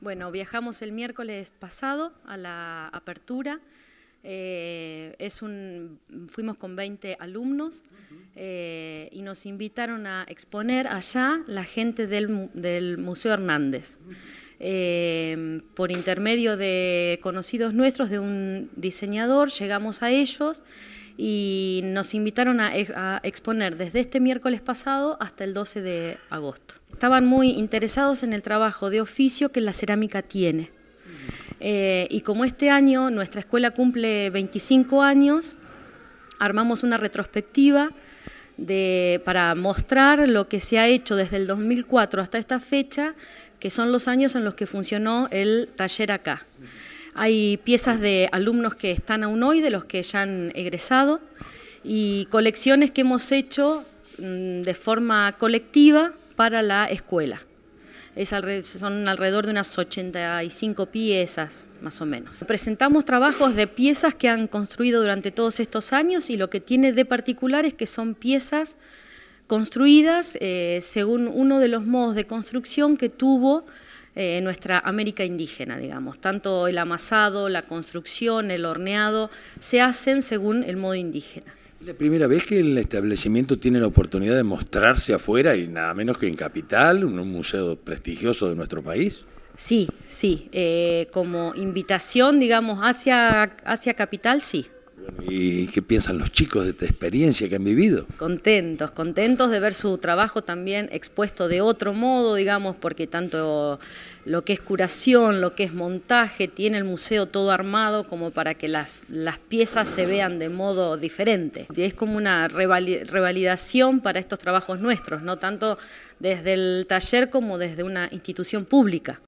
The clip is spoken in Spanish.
Bueno, viajamos el miércoles pasado a la apertura. Eh, fuimos con 20 alumnos eh, y nos invitaron a exponer allá la gente del, Museo Hernández. Eh, por intermedio de conocidos nuestros, de un diseñador, llegamos a ellos y nos invitaron a exponer desde este miércoles pasado hasta el 12 de agosto estaban muy interesados en el trabajo de oficio que la cerámica tiene. Eh, y como este año nuestra escuela cumple 25 años, armamos una retrospectiva para mostrar lo que se ha hecho desde el 2004 hasta esta fecha, que son los años en los que funcionó el taller acá. Hay piezas de alumnos que están aún hoy, de los que ya han egresado, y colecciones que hemos hecho mm, de forma colectiva para la escuela. Es son alrededor de unas 85 piezas, más o menos. Presentamos trabajos de piezas que han construido durante todos estos años y lo que tiene de particular es que son piezas construidas eh, según uno de los modos de construcción que tuvo eh, nuestra América indígena, digamos. Tanto el amasado, la construcción, el horneado, se hacen según el modo indígena. Es la primera vez que el establecimiento tiene la oportunidad de mostrarse afuera y nada menos que en Capital, un museo prestigioso de nuestro país. Sí, sí, eh, como invitación, digamos, hacia, hacia Capital, sí. ¿Y qué piensan los chicos de esta experiencia que han vivido? Contentos, contentos de ver su trabajo también expuesto de otro modo, digamos, porque tanto lo que es curación, lo que es montaje, tiene el museo todo armado como para que las, las piezas se vean de modo diferente. Y es como una revalidación para estos trabajos nuestros, no tanto desde el taller como desde una institución pública.